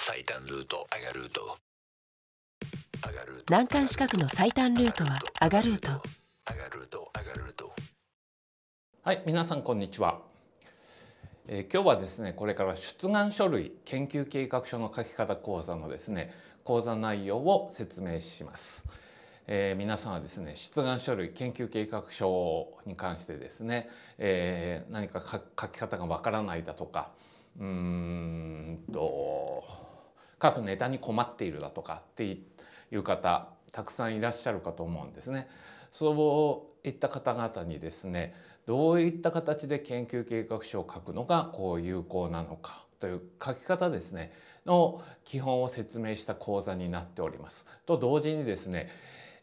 最短ルート上がルート難関資格の最短ルートは上がルートががルルーートトはい皆さんこんにちは、えー、今日はですねこれから出願書類研究計画書の書き方講座のですね講座内容を説明します、えー、皆さんはですね出願書類研究計画書に関してですね、えー、何か書き方がわからないだとかうんと書くネタに困っているだとかっていう方たくさんいらっしゃるかと思うんですね。そういった方々にですねどういった形で研究計画書を書くのがこう有効なのかという書き方ですねの基本を説明した講座になっております。と同時にですね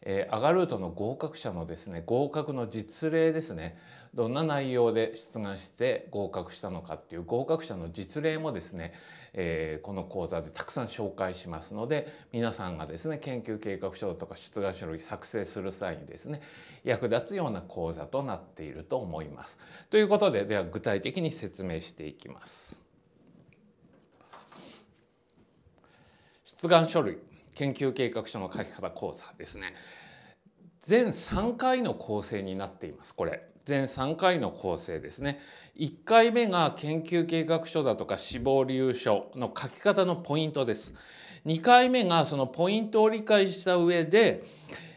えアガルートの合格者のですね合格の実例ですねどんな内容で出願して合格したのかっていう合格者の実例もですね、えー、この講座でたくさん紹介しますので皆さんがですね研究計画書とか出願書類作成する際にですね役立つような講座となっていると思います。ということででは具体的に説明していきます。出願書類研究計画書の書き方講座ですね全3回の構成になっていますこれ全3回の構成ですね1回目が研究計画書だとか死亡理由書の書き方のポイントです2回目がそのポイントを理解した上で、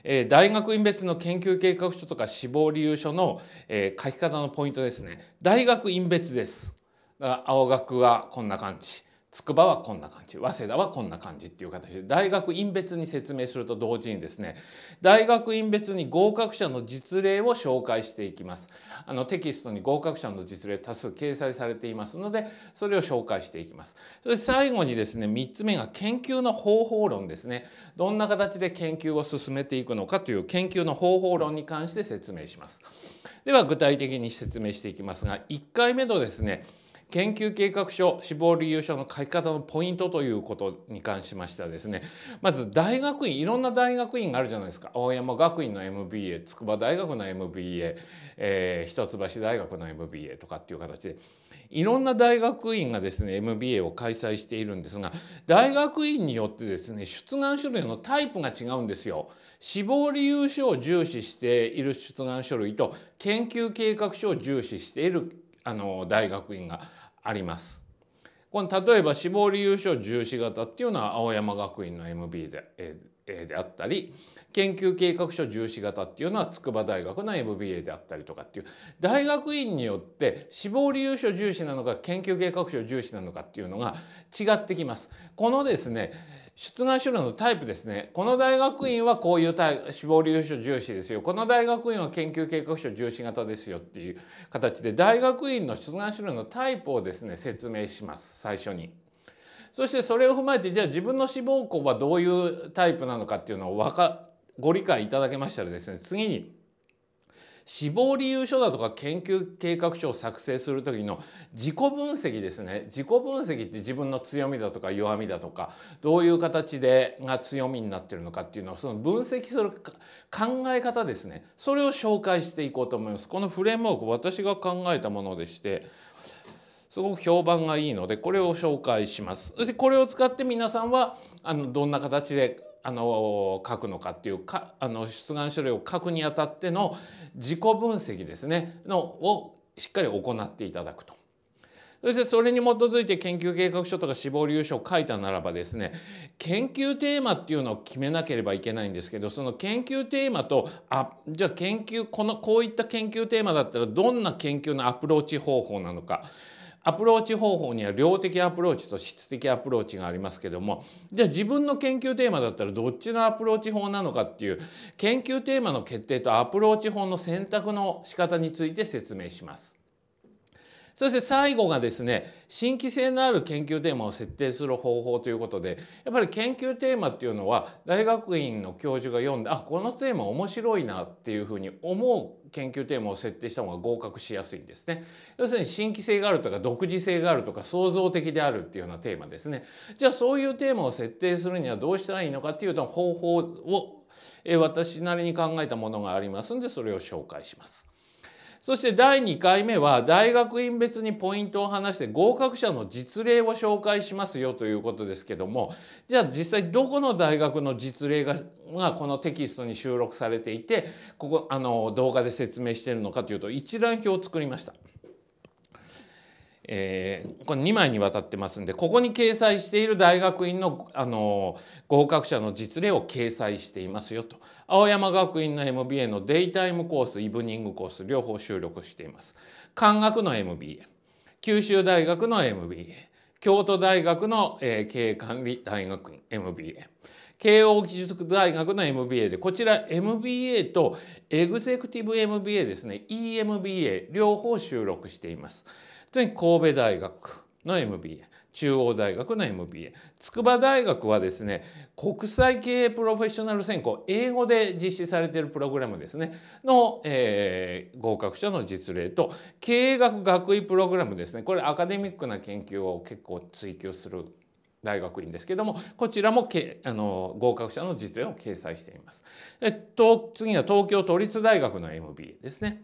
えー、大学院別の研究計画書とか死亡理由書の、えー、書き方のポイントですね大学院別です青学はこんな感じ筑波はこんな感じ早稲田はこんな感じっていう形で大学院別に説明すると同時にですね大学院別に合格者の実例を紹介していきますあのテキストに合格者の実例多数掲載されていますのでそれを紹介していきますそして最後にですね3つ目が研究の方法論ですねどんな形で研究を進めていくのかという研究の方法論に関して説明しますでは具体的に説明していきますが1回目のですね研究計画書志望理由書の書き方のポイントということに関しましてはですねまず大学院いろんな大学院があるじゃないですか青山学院の MBA 筑波大学の MBA、えー、一橋大学の MBA とかっていう形でいろんな大学院がですね MBA を開催しているんですが大学院によってですね出願書類のタイプが違うんですよ。志望理由書を重視している出願書類と研究計画書を重視しているあの大学院があります。この例えば死亡理由書重視型っていうのは青山学院の MB で,、であったり研究計画書重視型っていうのは筑波大学の MBA であったりとかっていう大学院によって死亡理由書重視なのか研究計画書重視なのかっていうのが違ってきます。このですね出願書類のタイプですねこの大学院はこういう志望死亡理由書重視ですよこの大学院は研究計画書重視型ですよっていう形で大学院の出願書類のタイプをですね説明します最初に。そしてそれを踏まえてじゃあ自分の志望校はどういうタイプなのかっていうのをかご理解いただけましたらですね次に死亡理由書だとか研究計画書を作成する時の自己分析ですね自己分析って自分の強みだとか弱みだとかどういう形でが強みになってるのかっていうのをその分析する考え方ですねそれを紹介していこうと思います。このフレームワーク私が考えたものでしてすごく評判がいいのでこれを紹介します。でこれを使って皆さんはあのどんな形であの書くのかっていうかあの出願書類を書くにあたっての自己分析ですねのをしっかり行っていただくと。そしてそれに基づいて研究計画書とか死亡理由書を書いたならばですね研究テーマっていうのを決めなければいけないんですけどその研究テーマとあじゃあ研究このこういった研究テーマだったらどんな研究のアプローチ方法なのかアプローチ方法には量的アプローチと質的アプローチがありますけどもじゃあ自分の研究テーマだったらどっちのアプローチ法なのかっていう研究テーマの決定とアプローチ法の選択の仕方について説明します。そして最後がですね新規性のある研究テーマを設定する方法ということでやっぱり研究テーマっていうのは大学院の教授が読んであこのテーマ面白いなっていうふうに思う研究テーマを設定した方が合格しやすいんですね。要するに新規性があるとか独自性があるとか創造的であるっていうようなテーマですね。じゃあそういうテーマを設定するにはどうしたらいいのかっていうと方法を私なりに考えたものがありますんでそれを紹介します。そして第2回目は大学院別にポイントを話して合格者の実例を紹介しますよということですけどもじゃあ実際どこの大学の実例ががこのテキストに収録されていてここあの動画で説明しているのかというと一覧表を作りました。えー、この2枚にわたってますんでここに掲載している大学院の、あの合格者の実例を掲載していますよと青山学院の MBA のデイタイムコースイブニングコース両方収録しています漢学の MBA 九州大学の MBA 京都大学の、えー、経営管理大学 MBA 慶應義塾大学の MBA でこちら MBA とエグゼクティブ MBA ですね EMBA 両方収録しています。神戸大学の MBA 中央大学の MBA 筑波大学はですね国際経営プロフェッショナル専攻英語で実施されているプログラムですねの、えー、合格者の実例と経営学学位プログラムですねこれアカデミックな研究を結構追求する大学院ですけどもこちらもけあの合格者の実例を掲載しています。えっと次は東京都立大学の MBA ですね。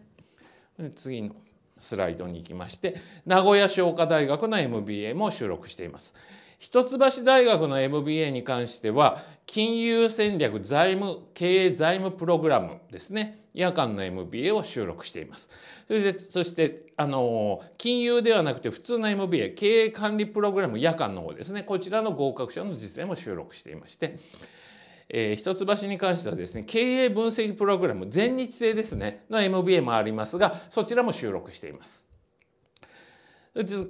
次のスライドに行きまして名古屋商科大学の MBA も収録しています。一橋大学の MBA に関しては金融戦略財務経営財務プログラムですね夜間の MBA を収録していますそれでそしてあの金融ではなくて普通の MBA 経営管理プログラム夜間の方ですねこちらの合格者の実例も収録していましてえー、一橋に関してはですね、経営分析プログラム、全日制ですね、の MBA もありますが、そちらも収録しています。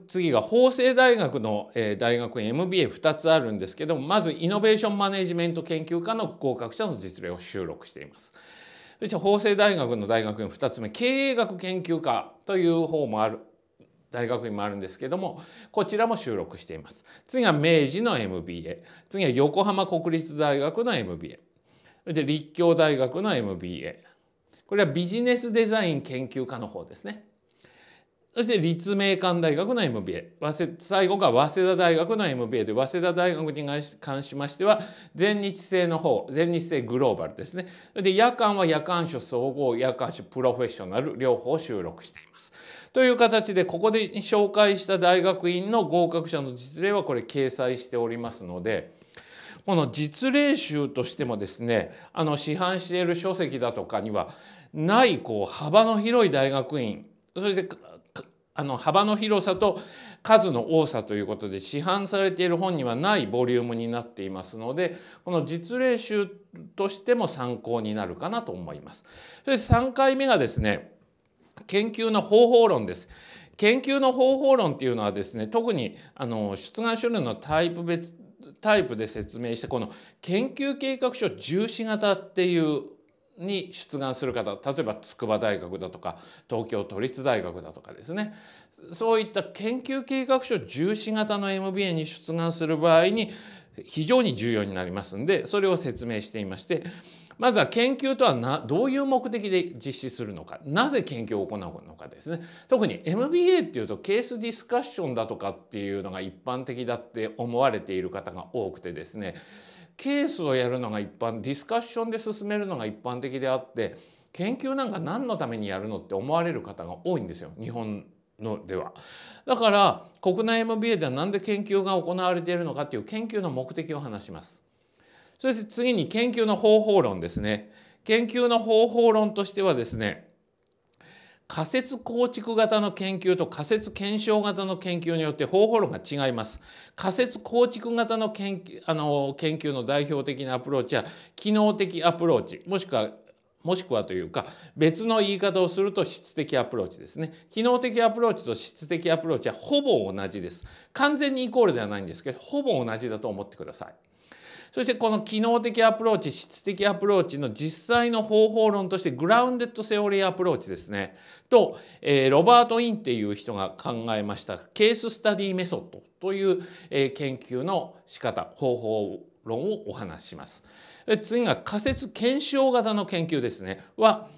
次が法政大学の、え大学院 MBA2 つあるんですけどもまずイノベーションマネジメント研究科の合格者の実例を収録しています。そして法政大学の大学院2つ目経営学研究科という方もある大学院もあるんですけどもこちらも収録しています次は明治の MBA 次は横浜国立大学の MBA で立教大学の MBA これはビジネスデザイン研究科の方ですねそして立命館大学の MBA 最後が早稲田大学の MBA で早稲田大学に関しましては全日制の方全日制グローバルですねで夜間は夜間所総合夜間所プロフェッショナル両方収録しています。という形でここで紹介した大学院の合格者の実例はこれ掲載しておりますので。この実例集としてもですねあの市販している書籍だとかにはないこう幅の広い大学院そしてあの幅の広さと数の多さということで市販されている本にはないボリュームになっていますのでこの実例集としても参考になるかなと思います。そして3回目がですね研究の方法論です。研究の方法論っていうのはですね特にあの出願書類のタイプ別タイプで説明したこの研究計画書重視型っていうに出願する方例えば筑波大学だとか東京都立大学だとかですねそういった研究計画書重視型の MBA に出願する場合に非常に重要になりますんでそれを説明していましてまずは研究とはなどういう目的で実施するのかなぜ研究を行うのかですね特に MBA っていうとケースディスカッションだとかっていうのが一般的だって思われている方が多くてですねケースをやるのが一般ディスカッションで進めるのが一般的であって研究なんか何のためにやるのって思われる方が多いんですよ日本のでは。だから国内 MBA では何で研究が行われているのかっていう研究の目的を話します。そして次に研究の方法論ですね。研究の方法論としてはですね仮説構築型の研究と仮説検証型の研究によって方法論が違います。仮説構築型の研究あの研究の代表的なアプローチは機能的アプローチもしくはもしくはというか別の言い方をすると質的アプローチですね。機能的アプローチと質的アプローチはほぼ同じです。完全にイコールではないんですけどほぼ同じだと思ってください。そしてこの機能的アプローチ質的アプローチの実際の方法論としてグラウンデッドセオリーアプローチですねと、えー、ロバート・インっていう人が考えましたケーススタディメソッドという、えー、研究の仕方方法論をお話しします。次が仮説検証型の研究ですねは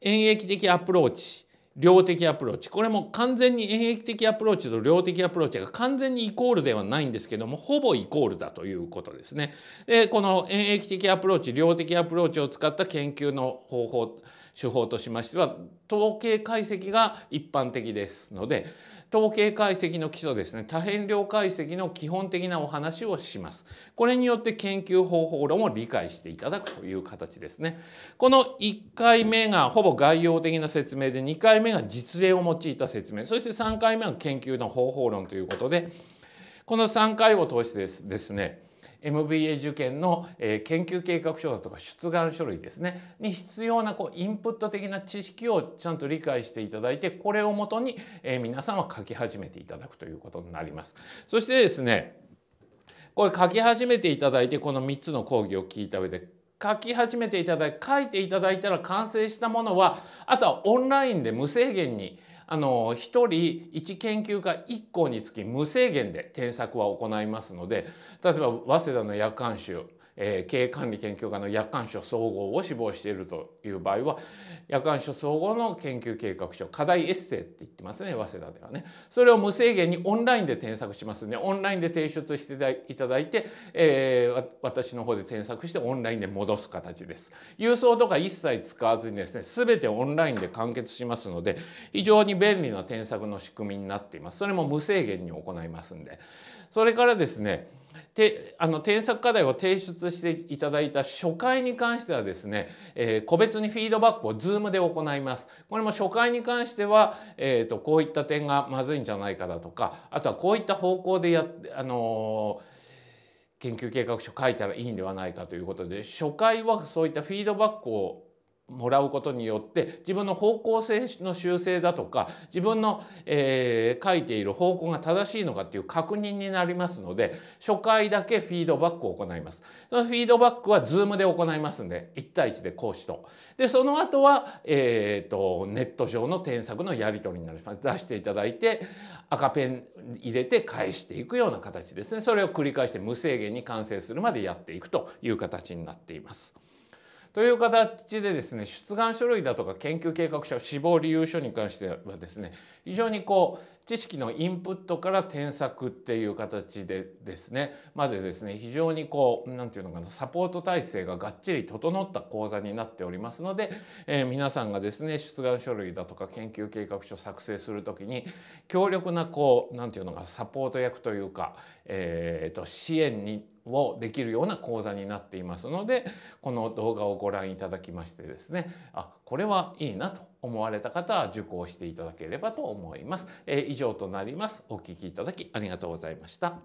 演疫的アプローチ量的アプローチこれも完全に演疫的アプローチと量的アプローチが完全にイコールではないんですけどもほぼイコールだということですね。でこの演疫的アプローチ量的アプローチを使った研究の方法手法としましては統計解析が一般的ですので統計解析の基礎ですね多変量解析の基本的なお話をします。これによって研究方法論を理解していただくという形ですね。この1回目がほぼ概要的な説明で2回目が実例を用いた説明そして3回目は研究の方法論ということでこの3回を通してですね MBA 受験の、え研究計画書だとか出願書類ですねに必要なこうインプット的な知識をちゃんと理解していただいてこれをもとに、え皆さんは書き始めていただくということになります。そしてですねこれ書き始めていただいてこの3つの講義を聞いた上で書き始めていただいて書いていただいたら完成したものはあとはオンラインで無制限に、あの1人1研究家1校につき無制限で添削は行いますので例えば早稲田の夜間集えー、経営管理研究科の夜間所総合を志望しているという場合は夜間所総合の研究計画書課題エッセイって言ってますね早稲田ではねそれを無制限にオンラインで添削しますねオンラインで提出していただいて、えー、私の方で添削してオンラインで戻す形です郵送とか一切使わずにですね全てオンラインで完結しますので非常に便利な添削の仕組みになっていますそれも無制限に行いますんでそれからですねてあの添削課題を提出していただいた初回に関してはですね、えー、個別にフィードバックを Zoom で行います。これも初回に関しては、えーと、こういった点がまずいんじゃないかだとかあとはこういった方向でやあのー研究計画書書いたらいいんではないかということで初回はそういったフィードバックをもらうことによって自分の方向性の修正だとか自分の、えー、書いている方向が正しいのかっていう確認になりますので初回だけフィードバックを行いますそのフィードバックは Zoom で行いますんで1対1で講師とでその後は、えーと、とネット上の添削のやり取りになります出していただいて赤ペン入れて返していくような形ですねそれを繰り返して無制限に完成するまでやっていくという形になっています。という形でですね出願書類だとか研究計画書死亡理由書に関してはですね非常にこう、知識のインプットから添削っていう形でですねまでですね非常にこう何て言うのかなサポート体制ががっちり整った講座になっておりますので、えー、皆さんがですね出願書類だとか研究計画書作成する時に強力なこう何て言うのかサポート役というか、えーと支援にをできるような講座になっていますのでこの動画をご覧いただきましてですねあこれはいいなと思われた方は受講していただければと思います。え以上となります。お聞きいただきありがとうございました。